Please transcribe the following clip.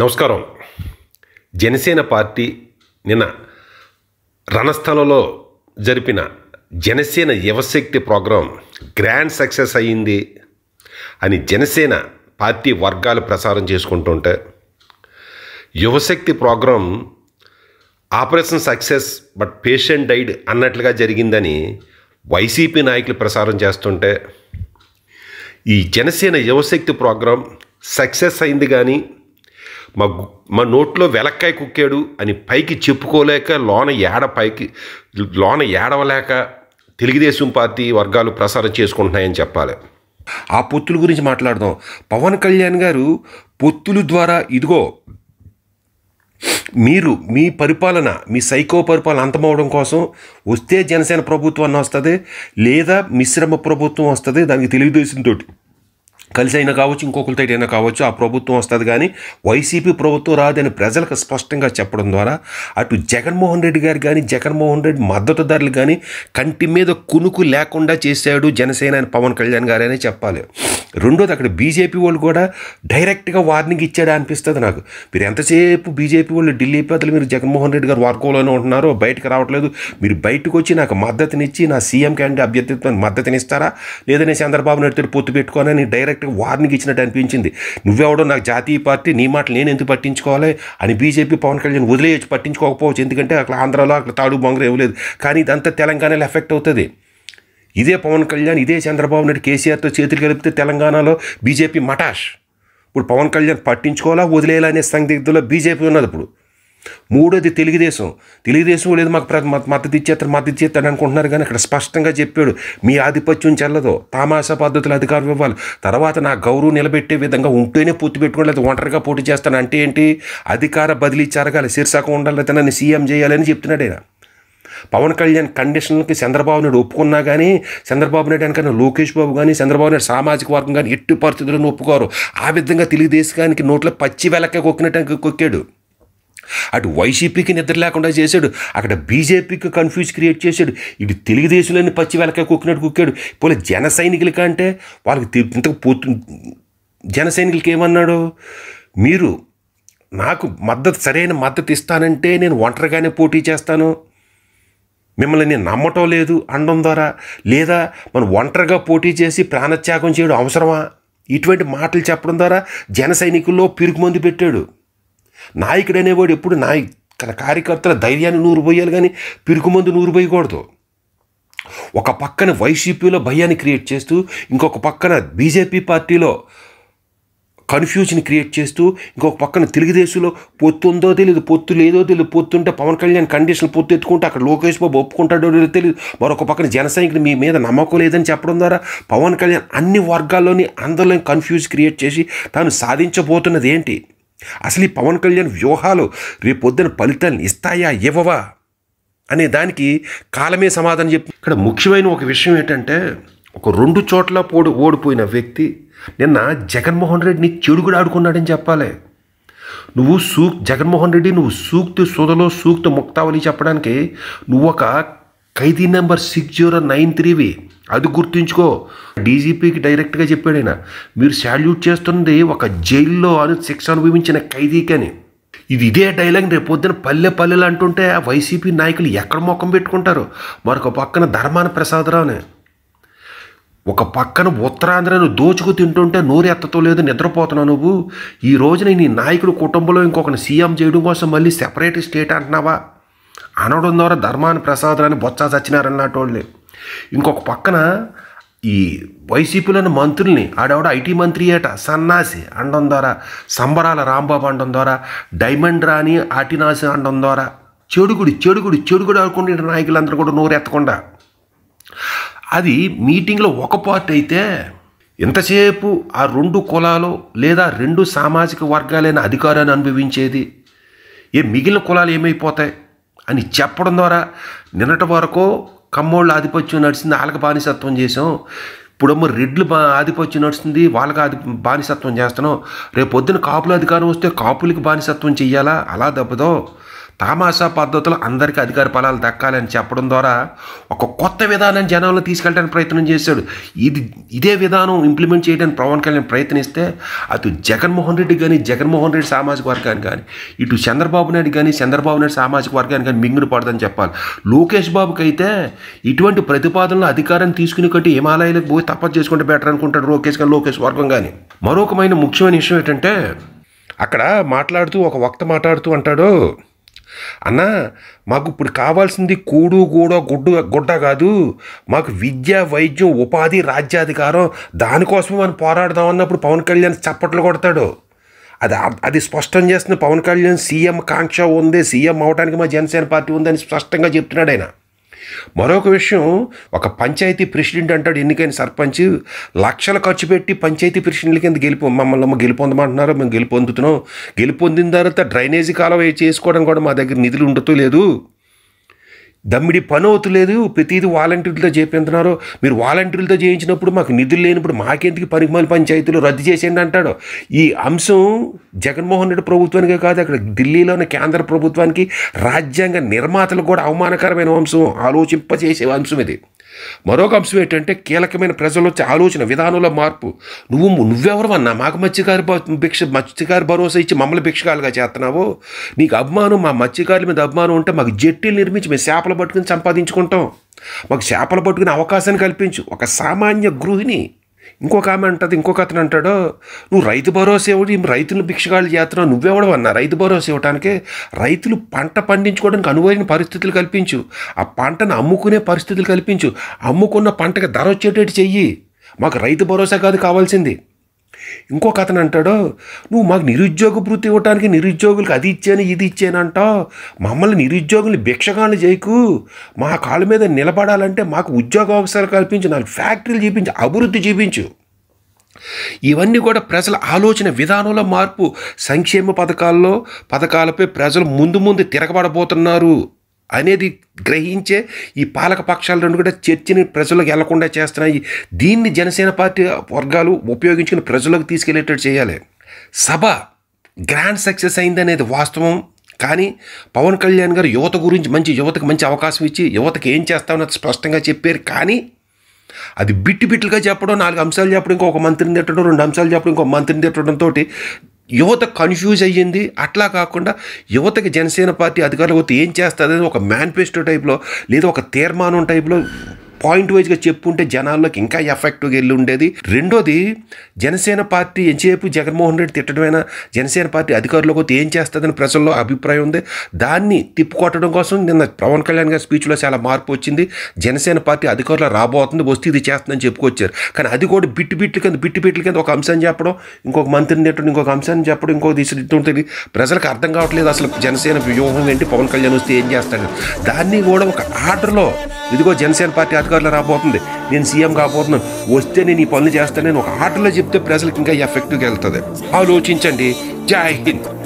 నమస్కారం జనసేన పార్టీ నిన్న రణస్థలంలో జరిపిన జనసేన యువశక్తి ప్రోగ్రాం గ్రాండ్ సక్సెస్ అయ్యింది అని జనసేన పార్టీ వర్గాలు ప్రసారం చేసుకుంటుంటే Yuvashakti program operation success but patient died అన్నట్లుగా జరిగిందని వైసీపీ నాయకులు ప్రసారం చేస్తుంటే ఈ జనసేన యువశక్తి ప్రోగ్రాం సక్సెస్ అయింది కానీ మా మా నోట్లో వెలక్కాయ కుక్కాడు అని పైకి చెప్పుకోలేక లోన ఏడ పైకి లోన ఏడవలేక తెలుగుదేశం పార్టీ వర్గాలు ప్రసారం చేసుకుంటున్నాయని చెప్పాలి ఆ పొత్తుల గురించి మాట్లాడదాం పవన్ కళ్యాణ్ గారు పొత్తులు ద్వారా ఇదిగో మీరు మీ పరిపాలన మీ సైకో పరిపాలన అంతమవడం కోసం వస్తే జనసేన ప్రభుత్వాన్ని వస్తుంది లేదా మిశ్రమ ప్రభుత్వం వస్తుంది దానికి తెలుగుదేశం తోటి కలిసి అయినా కావచ్చు ఇంకొకరితో అయినా కావచ్చు ఆ ప్రభుత్వం వస్తుంది కానీ వైసీపీ ప్రభుత్వం రాదని ప్రజలకు స్పష్టంగా చెప్పడం ద్వారా అటు జగన్మోహన్ రెడ్డి గారు కానీ జగన్మోహన్ రెడ్డి మద్దతుదారులు కానీ కంటి మీద కునుకు లేకుండా చేశాడు జనసేన పవన్ కళ్యాణ్ గారనే చెప్పాలి రెండోది అక్కడ బీజేపీ వాళ్ళు కూడా డైరెక్ట్గా వార్నింగ్ ఇచ్చాడు అనిపిస్తుంది నాకు మీరు ఎంతసేపు బీజేపీ వాళ్ళు ఢిల్లీ పెద్దలు మీరు జగన్మోహన్ రెడ్డి గారు వర్గంలోనే ఉంటున్నారో బయటకు రావట్లేదు మీరు బయటకు వచ్చి నాకు మద్దతునిచ్చి నా సీఎం క్యాండిడేట్ అభ్యర్థిత్వాన్ని మద్దతునిస్తారా లేదనే చంద్రబాబు నాయుడు పొత్తు పెట్టుకోనని డైరెక్ట్ కరెక్ట్గా వార్నింగ్ ఇచ్చినట్టు అనిపించింది నువ్వెవడో నాకు జాతీయ పార్టీ నీ మాటలు నేను ఎందుకు పట్టించుకోవాలి అని బీజేపీ పవన్ కళ్యాణ్ వదిలేయచ్చు పట్టించుకోకపోవచ్చు ఎందుకంటే అక్కడ ఆంధ్రాలో అక్కడ తాడు బొంగరం ఇవ్వలేదు కానీ ఇదంతా తెలంగాణలో ఎఫెక్ట్ అవుతుంది ఇదే పవన్ కళ్యాణ్ ఇదే చంద్రబాబు నాయుడు కేసీఆర్తో చేతులు కలిపితే తెలంగాణలో బీజేపీ మటాష్ ఇప్పుడు పవన్ కళ్యాణ్ పట్టించుకోవాలా వదిలేయాలనే సందిగ్ధంలో బీజేపీ ఉన్నది ఇప్పుడు మూడోది తెలుగుదేశం తెలుగుదేశం లేదు మాకు మద్దతు ఇచ్చేస్తారు మద్దతు ఇచ్చేస్తాడు అనుకుంటున్నారు కానీ ఇక్కడ స్పష్టంగా చెప్పాడు మీ ఆధిపత్యం చెల్లదు తామాషా పద్ధతులు అధికారం ఇవ్వాలి తర్వాత నా గౌరవం నిలబెట్టే విధంగా ఉంటేనే పూర్తి పెట్టుకుని లేదా ఒంటరిగా పోటీ చేస్తాను అంటే ఏంటి అధికార బదిలీ జరగాలి శీర్షాకం ఉండాలి లేదా నన్ను సీఎం చేయాలని చెప్తున్నాడు ఆయన పవన్ కళ్యాణ్ కండిషన్లకి చంద్రబాబు నాయుడు ఒప్పుకున్నా కానీ చంద్రబాబు నాయుడు అనకన్నా లోకేష్ బాబు కానీ చంద్రబాబు నాయుడు సామాజిక వర్గం కానీ ఎట్టి పరిస్థితులను ఒప్పుకోరు ఆ విధంగా తెలుగుదేశానికి నోట్లో పచ్చి వెలకే కొక్కినట్టు కొక్కాడు అటు వైసీపీకి నిద్ర లేకుండా చేశాడు అక్కడ బీజేపీకి కన్ఫ్యూజ్ క్రియేట్ చేశాడు ఇటు తెలుగుదేశంలోని పచ్చి వెలక కుక్కినట్టు కుక్కాడు పోలే జన సైనికులకి అంటే వాళ్ళకి ఇంతకు పోతు జన సైనికులకి ఏమన్నాడు మీరు నాకు మద్దతు సరైన మద్దతు ఇస్తానంటే నేను ఒంటరిగానే పోటీ చేస్తాను మిమ్మల్ని నేను నమ్మటం లేదు అనడం ద్వారా లేదా మనం ఒంటరిగా పోటీ చేసి ప్రాణత్యాగం చేయడం అవసరమా ఇటువంటి మాటలు చెప్పడం ద్వారా జన సైనికుల్లో పిరుగుమందు పెట్టాడు నాయకుడు అనేవాడు ఎప్పుడు నాయ తన కార్యకర్తల ధైర్యాన్ని నూరు పోయాలి కానీ పిరుకుమందు నూరు పోయకూడదు ఒక పక్కన వైసీపీలో భయాన్ని క్రియేట్ చేస్తూ ఇంకొక పక్కన బీజేపీ పార్టీలో కన్ఫ్యూజన్ క్రియేట్ చేస్తూ ఇంకొక పక్కన తెలుగుదేశంలో పొత్తు ఉందో తెలియదు పొత్తు లేదో తెలియదు పొత్తుంటే పవన్ కళ్యాణ్ కండిషన్ పొత్తు ఎత్తుకుంటే అక్కడ లోకేష్ బాబు ఒప్పుకుంటాడో లేదో తెలియదు మరొక పక్కన జనసైనికులు మీ మీద నమ్మకం లేదని చెప్పడం ద్వారా పవన్ కళ్యాణ్ అన్ని వర్గాల్లోని అందరిలోని కన్ఫ్యూజ్ క్రియేట్ చేసి తాను సాధించబోతున్నది ఏంటి అసలు ఈ పవన్ కళ్యాణ్ వ్యూహాలు రేపొద్దున ఫలితాలను ఇస్తాయా ఇవ్వవా అనే దానికి కాలమే సమాధానం చెప్పి ఇక్కడ ముఖ్యమైన ఒక విషయం ఏంటంటే ఒక రెండు చోట్ల పోడు ఓడిపోయిన వ్యక్తి నిన్న జగన్మోహన్ రెడ్డిని చెడుగుడు ఆడుకున్నాడని చెప్పాలి నువ్వు సూక్ జగన్మోహన్ రెడ్డి నువ్వు సూక్తి సుధలో సూక్తి ముక్తావని చెప్పడానికి నువ్వు ఒక ఖైదీ నెంబర్ సిక్స్ జీరో నైన్ త్రీవి అది గుర్తుంచుకో డీజీపీకి డైరెక్ట్గా చెప్పాడు ఆయన మీరు శాల్యూట్ చేస్తుంది ఒక జైల్లో అని శిక్ష అనుభవించిన ఖైదీకి అని ఇది ఇదే డైలాగ్ రేపు పొద్దున పల్లె పల్లెలు అంటుంటే ఆ వైసీపీ నాయకులు ఎక్కడ ముఖం పెట్టుకుంటారు మరొక పక్కన ధర్మాన అని ఒక పక్కన ఉత్తరాంధ్రను దోచుకు తింటుంటే నోరు ఎత్తతో లేదు నిద్రపోతున్నావు నువ్వు ఈ రోజున నీ నాయకుడు కుటుంబంలో ఇంకొకరిని సీఎం చేయడం కోసం మళ్ళీ సెపరేట్ స్టేట్ అంటున్నావా అనడం ద్వారా ధర్మాన ప్రసాదరాన్ని బొత్స సత్యనారాయణ నాటోళ్ళే ఇంకొక పక్కన ఈ వైసీపీలోని మంత్రుల్ని ఆడవిడ ఐటీ మంత్రి ఏట సన్నాసి అండం ద్వారా సంబరాల రాంబాబు అండం ద్వారా డైమండ్ రాణి ఆటినాసి అండం ద్వారా చెడుగుడి చెడుగుడి చెడుగుడు ఆడుకుంటే నాయకులందరూ కూడా నోరెత్తకుండా అది మీటింగ్లో ఒక పార్ట్ అయితే ఇంతసేపు ఆ రెండు కులాలు లేదా రెండు సామాజిక వర్గాలైన అధికారాన్ని అనుభవించేది ఏ మిగిలిన కులాలు ఏమైపోతాయి అని చెప్పడం ద్వారా నిన్నటి వరకు కమ్మోళ్ళు ఆధిపత్యం నడిచింది వాళ్ళకి బానిసత్వం చేసాం ఇప్పుడేమో రెడ్లు బా ఆధిపత్యం నడుస్తుంది వాళ్ళకి ఆది బానిసత్వం చేస్తున్నాం పొద్దున కాపుల అధికారం వస్తే కాపులకి బానిసత్వం చెయ్యాలా అలా దెబ్బతో తామాషా పద్ధతులు అందరికీ అధికార ఫలాలు దక్కాలని చెప్పడం ద్వారా ఒక కొత్త విధానాన్ని జనంలో తీసుకెళ్ళడానికి ప్రయత్నం చేశాడు ఇది ఇదే విధానం ఇంప్లిమెంట్ చేయడానికి పవన్ కళ్యాణ్ ప్రయత్నిస్తే అటు జగన్మోహన్ రెడ్డి కానీ జగన్మోహన్ రెడ్డి సామాజిక వర్గానికి కానీ ఇటు చంద్రబాబు నాయుడు కానీ చంద్రబాబు నాయుడు సామాజిక వర్గానికి కానీ మింగుడు పడదని చెప్పాలి లోకేష్ బాబుకి అయితే ఇటువంటి ప్రతిపాదనలు అధికారం తీసుకుని కట్టి హిమాలయాలకు పోయి తప్పదు చేసుకుంటే బెటర్ అనుకుంటాడు లోకేష్ కానీ లోకేష్ వర్గం కానీ మరొకమైన ముఖ్యమైన విషయం ఏంటంటే అక్కడ మాట్లాడుతూ ఒక వక్త మాట్లాడుతూ అంటాడు అన్న మాకు ఇప్పుడు కావాల్సింది కూడు గూడ గుడ్డు గుడ్డ కాదు మాకు విద్య వైద్యం ఉపాధి రాజ్యాధికారం దానికోసం మనం పోరాడదాం అన్నప్పుడు పవన్ కళ్యాణ్ చప్పట్లు కొడతాడు అది అది స్పష్టం చేస్తున్న పవన్ కళ్యాణ్ సీఎం కాంక్ష ఉంది సీఎం అవడానికి మా జనసేన పార్టీ ఉందని స్పష్టంగా చెప్తున్నాడు ఆయన మరొక విషయం ఒక పంచాయతీ ప్రెసిడెంట్ అంటాడు ఎన్నికైన సర్పంచ్ లక్షలు ఖర్చు పెట్టి పంచాయతీ ప్రెసిడెంట్ల కింద గెలిపి మమ్మల్ని గెలుపొందమంటున్నారు మేము గెలుపొందుతున్నాం గెలుపొందిన తర్వాత డ్రైనేజీ కాలం చేసుకోవడం కూడా మా దగ్గర నిధులు ఉండటం లేదు దమ్మిడి పని అవుతులేదు ప్రతిదీ వాలంటీర్లతో చేపిస్తున్నారు మీరు వాలంటీర్లతో చేయించినప్పుడు మాకు నిధులు లేనప్పుడు మాకెందుకు పనికిమాలి పంచాయతీలు రద్దు చేసేయండి అంటాడు ఈ అంశం జగన్మోహన్ రెడ్డి ప్రభుత్వానికే కాదు అక్కడ ఢిల్లీలోని కేంద్ర ప్రభుత్వానికి రాజ్యాంగ నిర్మాతలకు కూడా అవమానకరమైన అంశం ఆలోచింపచేసే అంశం ఇది మరొక అంశం ఏంటంటే కీలకమైన ప్రజలు వచ్చే ఆలోచన విధానంలో మార్పు నువ్వు అన్నా మాకు మత్స్యకారు భిక్ష మత్స్యకారు భరోసా ఇచ్చి మమ్మల్ని భిక్షకాలుగా చేస్తున్నావు నీకు అభిమానం మా మత్స్యకారుల మీద అభిమానం ఉంటే మాకు జట్టీలు నిర్మించి మేము చేపలు పట్టుకుని సంపాదించుకుంటాం మాకు చేపలు పట్టుకునే అవకాశాన్ని కల్పించు ఒక సామాన్య గృహిణి ఇంకొక ఆమె అంటుంది ఇంకొక అతను అంటాడు నువ్వు రైతు భరోసా ఇవ్వడు రైతులు భిక్షగాళ్ళు చేస్తున్నావు నువ్వెవడం అన్నా రైతు భరోసా ఇవ్వడానికి రైతులు పంట పండించుకోవడానికి అనువైన పరిస్థితులు కల్పించు ఆ పంటను అమ్ముకునే పరిస్థితులు కల్పించు అమ్ముకున్న పంటకి ధర వచ్చేటట్టు చెయ్యి మాకు రైతు భరోసా కాదు కావాల్సింది ఇంకొక అతను అంటాడు నువ్వు మాకు నిరుద్యోగ వృత్తి ఇవ్వడానికి నిరుద్యోగులకు అది ఇచ్చాను ఇది ఇచ్చానంట మమ్మల్ని నిరుద్యోగుల్ని భిక్షగాళ్ళు చేయకు మా కాళ్ళ మీద నిలబడాలంటే మాకు ఉద్యోగ అవసరాలు కల్పించు నాకు ఫ్యాక్టరీలు చూపించు అభివృద్ధి చూపించు ఇవన్నీ కూడా ప్రజల ఆలోచన విధానంలో మార్పు సంక్షేమ పథకాల్లో పథకాలపై ప్రజలు ముందు ముందు తిరగబడబోతున్నారు అనేది గ్రహించే ఈ పాలక పక్షాలు రెండు కూడా చర్చిని ప్రజలకు వెళ్లకుండా చేస్తున్నాయి దీన్ని జనసేన పార్టీ వర్గాలు ఉపయోగించుకుని ప్రజలకు తీసుకెళ్లేటట్టు చేయాలి సభ గ్రాండ్ సక్సెస్ అయిందనేది వాస్తవం కానీ పవన్ కళ్యాణ్ గారు యువత గురించి మంచి యువతకు మంచి అవకాశం ఇచ్చి యువతకి ఏం చేస్తామన్నది స్పష్టంగా చెప్పారు కానీ అది బిట్టు బిట్టులుగా చెప్పడం నాలుగు అంశాలు చెప్పడం ఇంకొక మంత్రిని తిట్టడం రెండు అంశాలు చెప్పడం ఇంకొక మంత్రిని తిట్టడంతో యువత కన్ఫ్యూజ్ అయ్యింది అట్లా కాకుండా యువతకి జనసేన పార్టీ అధికారులు ఏం చేస్తుంది ఒక మేనిఫెస్టో టైప్లో లేదా ఒక తీర్మానం టైప్లో పాయింట్ వైజ్గా చెప్పుంటే జనాల్లోకి ఇంకా ఎఫెక్ట్గా వెళ్ళి ఉండేది రెండోది జనసేన పార్టీ ఎంతసేపు జగన్మోహన్ రెడ్డి తిట్టడమైనా జనసేన పార్టీ అధికారులకు ఏం చేస్తుందని ప్రజల్లో అభిప్రాయం ఉంది దాన్ని తిప్పుకొట్టడం కోసం నిన్న పవన్ కళ్యాణ్ గారి స్పీచ్లో చాలా మార్పు వచ్చింది జనసేన పార్టీ అధికారులు రాబోతుంది వస్తే ఇది చేస్తుందని చెప్పుకొచ్చారు కానీ అది కూడా బిట్టు బిట్లు కింద బిట్టు బిట్ల కింద ఒక అంశాన్ని చెప్పడం ఇంకొక మంత్రిని తిట్టడం ఇంకొక అంశాన్ని చెప్పడం ఇంకొక తీసుకుంటుంది ప్రజలకు అర్థం కావట్లేదు అసలు జనసేన వ్యూహం ఏంటి పవన్ కళ్యాణ్ వస్తే ఏం చేస్తాడు దాన్ని కూడా ఒక ఆర్డర్లో ఇదిగో జనసేన పార్టీ అధికారులు రాబోతుంది నేను సీఎం కాబోతున్నాను వస్తే నేను ఈ పనులు చేస్తానని ఒక ఆటలో చెప్తే ప్రజలకు ఇంకా ఎఫెక్ట్గా వెళ్తుంది ఆలోచించండి జై హింద్